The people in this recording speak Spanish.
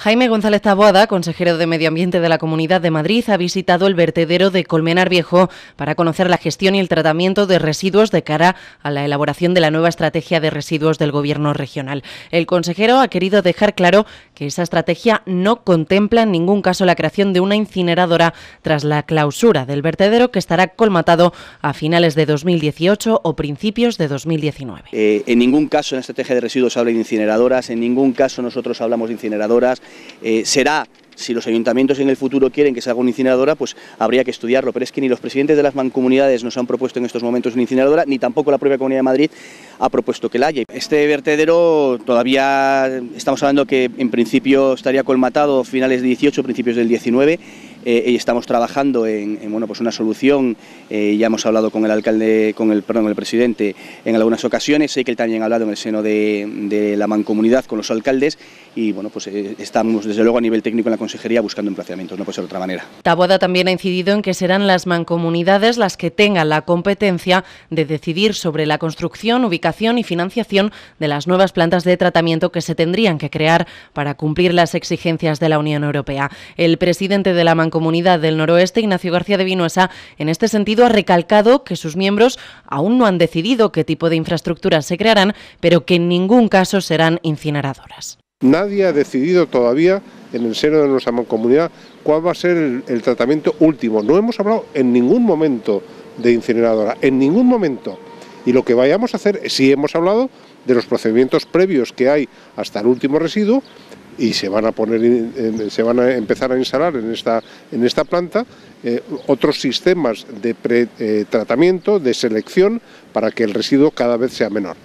Jaime González Taboada, consejero de Medio Ambiente de la Comunidad de Madrid, ha visitado el vertedero de Colmenar Viejo para conocer la gestión y el tratamiento de residuos de cara a la elaboración de la nueva estrategia de residuos del Gobierno regional. El consejero ha querido dejar claro que esa estrategia no contempla en ningún caso la creación de una incineradora tras la clausura del vertedero que estará colmatado a finales de 2018 o principios de 2019. Eh, en ningún caso en la estrategia de residuos habla de incineradoras, en ningún caso nosotros hablamos de incineradoras eh, será si los ayuntamientos en el futuro quieren que se haga una incineradora, pues habría que estudiarlo. Pero es que ni los presidentes de las mancomunidades nos han propuesto en estos momentos una incineradora, ni tampoco la propia Comunidad de Madrid ha propuesto que la haya. Este vertedero todavía estamos hablando que en principio estaría colmatado finales del 18, principios del 19. Eh, estamos trabajando en, bueno, pues una solución, eh, ya hemos hablado con el alcalde, con el, perdón, el presidente en algunas ocasiones, sé que él también ha hablado en el seno de, la mancomunidad con los alcaldes y bueno, pues eh, estamos desde luego a nivel técnico en la consejería buscando emplazamientos, no puede ser de otra manera. Taboada también ha incidido en que serán las mancomunidades las que tengan la competencia de decidir sobre la construcción, ubicación y financiación de las nuevas plantas de tratamiento que se tendrían que crear para cumplir las exigencias de la Unión Europea. El presidente de la Comunidad del Noroeste, Ignacio García de Vinuesa, en este sentido ha recalcado que sus miembros aún no han decidido qué tipo de infraestructuras se crearán, pero que en ningún caso serán incineradoras. Nadie ha decidido todavía en el seno de nuestra comunidad cuál va a ser el, tratamiento último. No hemos hablado en ningún momento de incineradora, en ningún momento. Y lo que vayamos a hacer, si hemos hablado de los procedimientos previos que hay hasta el último residuo, y se van a poner se van a empezar a instalar en esta en esta planta eh, otros sistemas de pretratamiento, eh, de selección para que el residuo cada vez sea menor.